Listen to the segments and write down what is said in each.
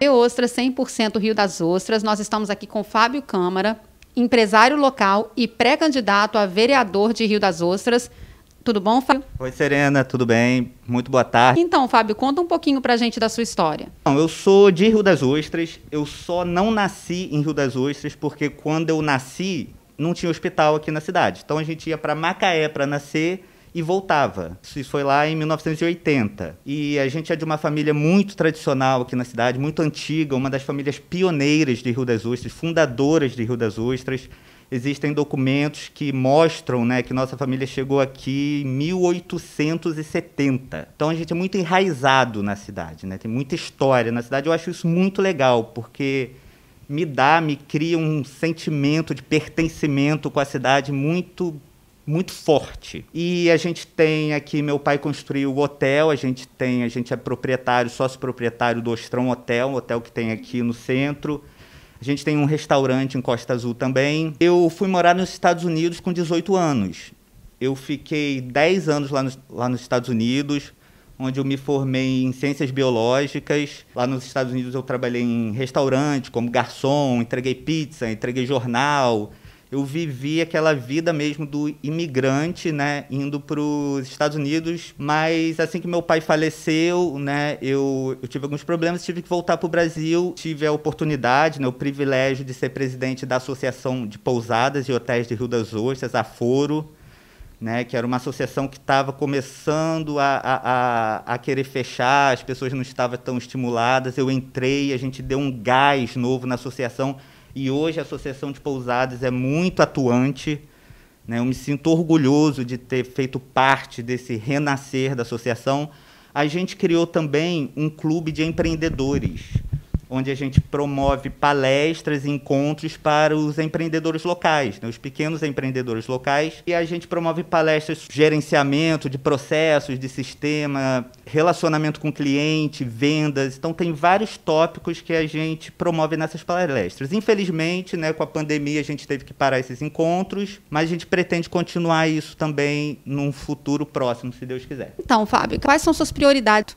De Ostras, 100% Rio das Ostras. Nós estamos aqui com Fábio Câmara, empresário local e pré-candidato a vereador de Rio das Ostras. Tudo bom, Fábio? Oi, Serena, tudo bem? Muito boa tarde. Então, Fábio, conta um pouquinho pra gente da sua história. Não, eu sou de Rio das Ostras. Eu só não nasci em Rio das Ostras porque quando eu nasci não tinha hospital aqui na cidade. Então a gente ia para Macaé para nascer e voltava. Isso foi lá em 1980. E a gente é de uma família muito tradicional aqui na cidade, muito antiga, uma das famílias pioneiras de Rio das Ostras, fundadoras de Rio das Ostras. Existem documentos que mostram né, que nossa família chegou aqui em 1870. Então a gente é muito enraizado na cidade, né? tem muita história na cidade. Eu acho isso muito legal, porque me dá, me cria um sentimento de pertencimento com a cidade muito muito forte. E a gente tem aqui, meu pai construiu o hotel, a gente tem, a gente é proprietário, sócio proprietário do Ostrão Hotel, um hotel que tem aqui no centro. A gente tem um restaurante em Costa Azul também. Eu fui morar nos Estados Unidos com 18 anos. Eu fiquei 10 anos lá, lá nos Estados Unidos, onde eu me formei em ciências biológicas. Lá nos Estados Unidos eu trabalhei em restaurante, como garçom, entreguei pizza, entreguei jornal, eu vivi aquela vida mesmo do imigrante, né, indo para os Estados Unidos, mas assim que meu pai faleceu, né, eu, eu tive alguns problemas, tive que voltar para o Brasil, tive a oportunidade, né, o privilégio de ser presidente da Associação de Pousadas e Hotéis de Rio das Ostras, a Foro, né, que era uma associação que estava começando a, a, a, a, querer fechar, as pessoas não estavam tão estimuladas, eu entrei, a gente deu um gás novo na associação, e hoje a Associação de Pousadas é muito atuante. Né? Eu me sinto orgulhoso de ter feito parte desse renascer da associação. A gente criou também um clube de empreendedores onde a gente promove palestras e encontros para os empreendedores locais, né, os pequenos empreendedores locais, e a gente promove palestras de gerenciamento de processos, de sistema, relacionamento com cliente, vendas. Então tem vários tópicos que a gente promove nessas palestras. Infelizmente, né, com a pandemia a gente teve que parar esses encontros, mas a gente pretende continuar isso também num futuro próximo, se Deus quiser. Então, Fábio, quais são suas prioridades?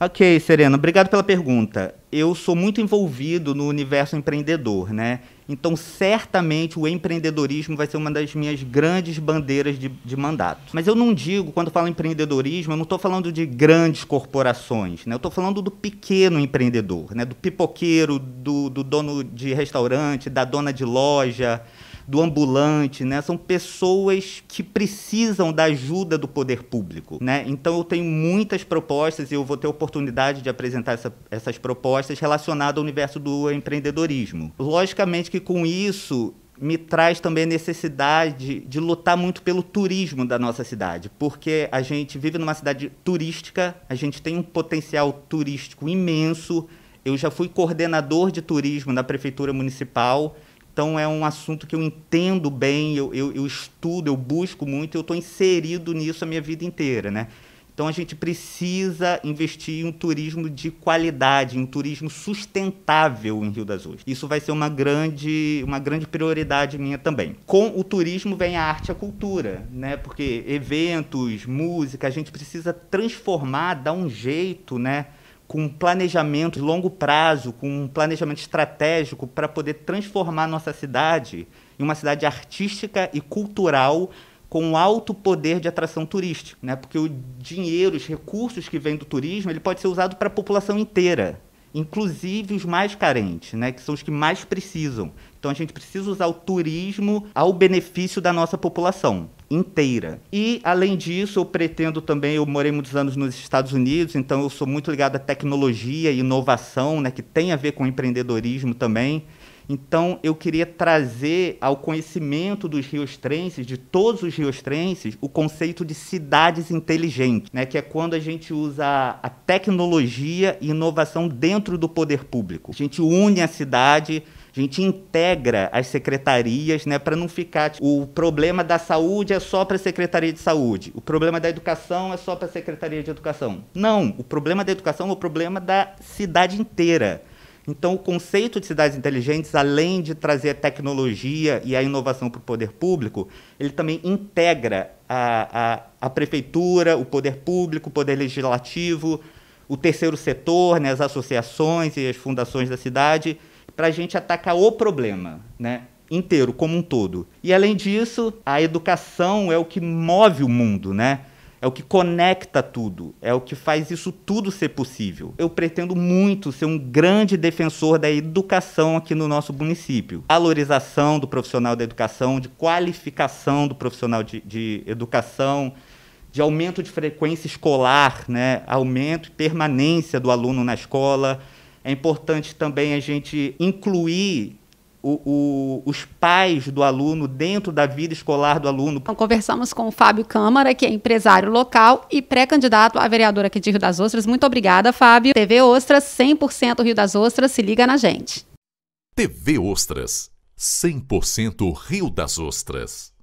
Ok, Serena, obrigado pela pergunta eu sou muito envolvido no universo empreendedor, né? Então, certamente, o empreendedorismo vai ser uma das minhas grandes bandeiras de, de mandato. Mas eu não digo, quando falo empreendedorismo, eu não estou falando de grandes corporações, né? Eu estou falando do pequeno empreendedor, né? Do pipoqueiro, do, do dono de restaurante, da dona de loja, do ambulante, né? São pessoas que precisam da ajuda do poder público, né? Então eu tenho muitas propostas e eu vou ter oportunidade de apresentar essa, essas propostas relacionadas ao universo do empreendedorismo. Logicamente que com isso me traz também a necessidade de lutar muito pelo turismo da nossa cidade, porque a gente vive numa cidade turística, a gente tem um potencial turístico imenso. Eu já fui coordenador de turismo na prefeitura municipal então é um assunto que eu entendo bem, eu, eu, eu estudo, eu busco muito, eu estou inserido nisso a minha vida inteira, né? Então a gente precisa investir em um turismo de qualidade, em um turismo sustentável em Rio das Ostras. Isso vai ser uma grande, uma grande prioridade minha também. Com o turismo vem a arte e a cultura, né? Porque eventos, música, a gente precisa transformar, dar um jeito, né? com um planejamento de longo prazo, com um planejamento estratégico para poder transformar nossa cidade em uma cidade artística e cultural com alto poder de atração turística, né? Porque o dinheiro, os recursos que vêm do turismo, ele pode ser usado para a população inteira, inclusive os mais carentes, né? Que são os que mais precisam. Então a gente precisa usar o turismo ao benefício da nossa população inteira. E, além disso, eu pretendo também, eu morei muitos anos nos Estados Unidos, então eu sou muito ligado à tecnologia e inovação, né, que tem a ver com empreendedorismo também. Então, eu queria trazer ao conhecimento dos riostrenses, de todos os riostrenses, o conceito de cidades inteligentes, né? que é quando a gente usa a tecnologia e inovação dentro do poder público. A gente une a cidade gente integra as secretarias, né, para não ficar tipo, o problema da saúde é só para a Secretaria de Saúde, o problema da educação é só para a Secretaria de Educação. Não, o problema da educação é o problema da cidade inteira. Então, o conceito de cidades inteligentes, além de trazer a tecnologia e a inovação para o poder público, ele também integra a, a, a prefeitura, o poder público, o poder legislativo, o terceiro setor, né, as associações e as fundações da cidade para a gente atacar o problema, né? inteiro, como um todo. E além disso, a educação é o que move o mundo, né? É o que conecta tudo, é o que faz isso tudo ser possível. Eu pretendo muito ser um grande defensor da educação aqui no nosso município. Valorização do profissional da educação, de qualificação do profissional de, de educação, de aumento de frequência escolar, né? aumento e permanência do aluno na escola é importante também a gente incluir o, o, os pais do aluno dentro da vida escolar do aluno. Então, conversamos com o Fábio Câmara, que é empresário local e pré-candidato a vereador aqui de Rio das Ostras. Muito obrigada, Fábio. TV Ostras, 100% Rio das Ostras, se liga na gente. TV Ostras, 100% Rio das Ostras.